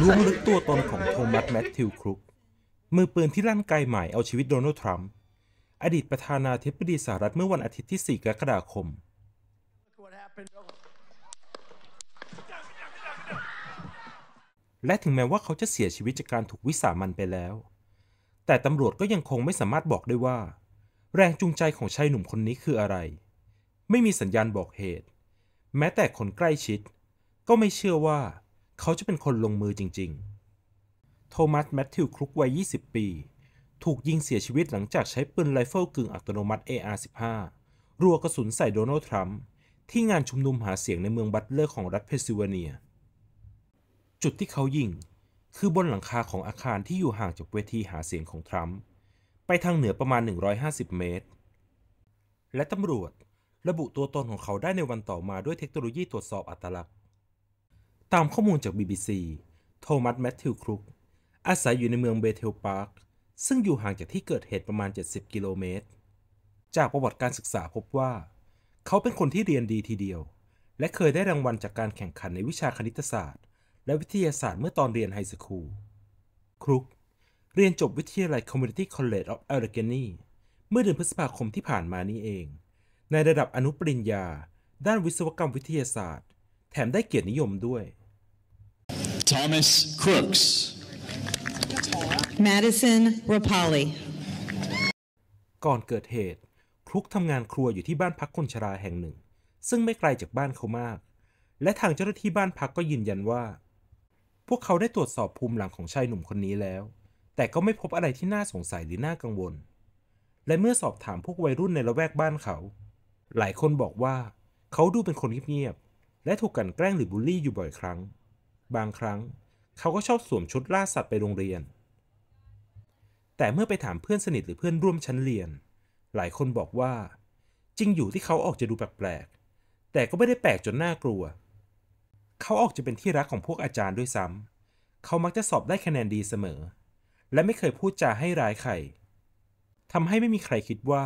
ล้วงลึกตัวตนของโทมัสแมทธิวครุก มือปืนที่ลั่นไกลหม่เอาชีวิตโดนัลด์ทรัมป์อดีตประธานาธิบดีสหรัฐเมื่อวันอาทิตย์ที่ 4 กรกฎาคม และถึงแม้ว่าเขาจะเสียชีวิตจากการถูกวิสามันไปแล้ว แต่ตำรวจก็ยังคงไม่สามารถบอกได้ว่า แรงจูงใจของชายหนุ่มคนนี้คืออะไร ไม่มีสัญญาณบอกเหตุ แม้แต่คนใกล้ชิด ก็ไม่เชื่อว่าเขาจะเป็นคนลงมือจริง ๆ โทมัสแมทธิวครุก วัย 20 ปี ถูกยิงเสียชีวิตหลังจากใช้ปืนไรเฟิลกึ่งอัตโนมัติ AR-15 รัวกระสุนใส่โดนัลด์ ทรัมป์ ที่งานชุมนุมหาเสียงในเมืองบัตเลอร์ของรัฐเพนซิลเวเนีย จุดที่เขายิงคือบนหลังคาของอาคารที่อยู่ห่างจากเวทีหาเสียงของทรัมป์ไปทางเหนือประมาณ 150 เมตร และตำรวจระบุตัวตนของเขาได้ในวันต่อมาด้วยเทคโนโลยีตรวจสอบอัตลักษณ์ตามข้อมูลจาก BBC โทมัสแมทธิวครุก อาศัยอยู่ในเมืองเบเทลพาร์ค ซึ่งอยู่ห่างจากที่เกิดเหตุประมาณ 70 กิโลเมตร จากประวัติการศึกษาพบว่า เขาเป็นคนที่เรียนดีทีเดียว และเคยได้รางวัลจากการแข่งขันในวิชาคณิตศาสตร์ และวิทยาศาสตร์เมื่อตอนเรียนไฮสคูล ครุก เรียนจบวิทยาลัย Community College of Allegheny เมื่อเดือนพฤษภาคมที่ผ่านมานี้เอง ในระดับอนุปริญญา ด้านวิศวกรรมวิทยาศาสตร์ แถมได้เกียรตินิยมด้วย Thomas Crooks. Madison Rapali. ก่อนเกิดเหตุ คลุกทำงานครัวอยู่ที่บ้านพักคนชราแห่งหนึ่ง ซึ่งไม่ไกลจากบ้านเขามาก และทางเจ้าหน้าที่บ้านพักก็ยืนยันว่า พวกเขาได้ตรวจสอบภูมิหลังของชายหนุ่มคนนี้แล้ว แต่ก็ไม่พบอะไรที่น่าสงสัยหรือน่ากังวล และเมื่อสอบถามพวกวัยรุ่นในละแวกบ้านเขา หลายคนบอกว่า เขาดูเป็นคนเงียบๆ และถูกกันแกล้งหรือบูลลี่อยู่บ่อยครั้งบางครั้ง เขาก็ชอบสวมชุดล่าสัตว์ไปโรงเรียน แต่เมื่อไปถามเพื่อนสนิทหรือเพื่อนร่วมชั้นเรียน หลายคนบอกว่า จริงอยู่ที่เขาออกจะดูแปลกๆ แต่ก็ไม่ได้แปลกจนน่ากลัว เขาออกจะเป็นที่รักของพวกอาจารย์ด้วยซ้ำเขามักจะสอบได้คะแนนดีเสมอ และไม่เคยพูดจาให้ร้ายใคร ทำให้ไม่มีใครคิดว่า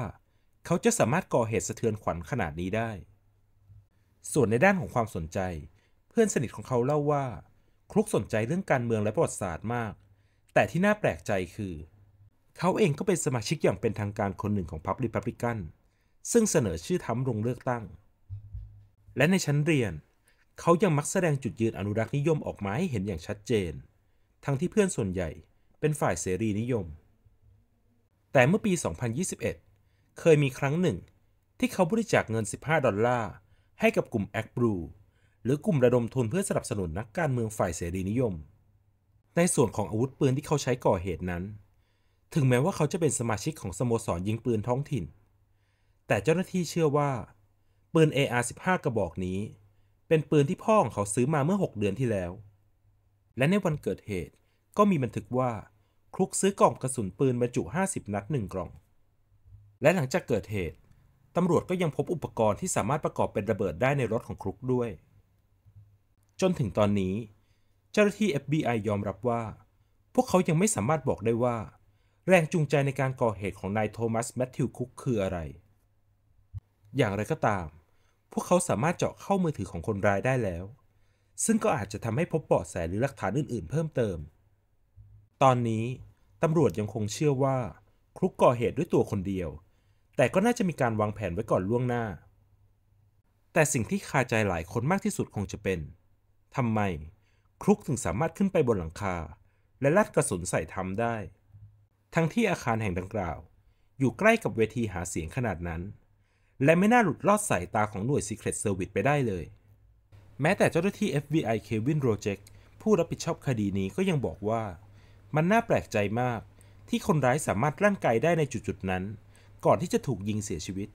เขาจะสามารถก่อเหตุสะเทือนขวัญขนาดนี้ได้ ส่วนในด้านของความสนใจ เพื่อนสนิทของเขาเล่าว่าลุกสนใจเรื่องการเมืองและประวัติศาสตร์มาก แต่ที่น่าแปลกใจคือ เขาเองก็เป็นสมาชิกอย่างเป็นทางการคนหนึ่งของพรรครีพับลิกันซึ่งเสนอชื่อทำลงเลือกตั้ง และในชั้นเรียน เขายังมักแสดงจุดยืนอนุรักษ์นิยมออกมาให้เห็นอย่างชัดเจน ทั้งที่เพื่อนส่วนใหญ่เป็นฝ่ายเสรีนิยม แต่เมื่อปี 2021 เคยมีครั้งหนึ่งที่เขาบริจาคเงิน 15 ดอลลาร์ให้กับกลุ่มแอคบรูหรือกลุ่มระดมทุนเพื่อสนับสนุนนักการเมืองฝ่ายเสรีนิยม ในส่วนของอาวุธปืนที่เขาใช้ก่อเหตุนั้น ถึงแม้ว่าเขาจะเป็นสมาชิกของสโมสรยิงปืนท้องถิ่น แต่เจ้าหน้าที่เชื่อว่า ปืน AR-15 กระบอกนี้ เป็นปืนที่พ่อของเขาซื้อมาเมื่อ 6 เดือนที่แล้ว และในวันเกิดเหตุก็มีบันทึกว่าคลุกซื้อกล่องกระสุนปืนบรรจุ 50 นัด1กล่อง และหลังจากเกิดเหตุตำรวจก็ยังพบอุปกรณ์ที่สามารถประกอบเป็นระเบิดได้ในรถของคลุกด้วยจนถึงตอนนี้ เจ้าหน้าที่ FBI ยอมรับว่า พวกเขายังไม่สามารถบอกได้ว่า แรงจูงใจในการก่อเหตุของนายโทมัส แมทธิว คุกคืออะไร อย่างไรก็ตาม พวกเขาสามารถเจาะเข้ามือถือของคนร้ายได้แล้ว ซึ่งก็อาจจะทำให้พบเบาะแสหรือหลักฐานอื่น ๆ เพิ่มเติม ตอนนี้ตำรวจยังคงเชื่อว่าคลุกก่อเหตุด้วยตัวคนเดียว แต่ก็น่าจะมีการวางแผนไว้ก่อนล่วงหน้า แต่สิ่งที่คาใจหลายคนมากที่สุดคงจะเป็นทำไมคลุกถึงสามารถขึ้นไปบนหลังคา และลัดกระสุนใส่ทำได้ ทั้งที่อาคารแห่งดังกล่าว อยู่ใกล้กับเวทีหาเสียงขนาดนั้น และไม่น่าหลุดลอดสายตาของหน่วย Secret Service ไปได้เลย แม้แต่เจ้าหน้าที่ FBI เควินโรเจกผู้รับผิดชอบคดีนี้ก็ยังบอกว่า มันน่าแปลกใจมากที่คนร้ายสามารถลั่นไกได้ในจุดๆนั้น ก่อนที่จะถูกยิงเสียชีวิต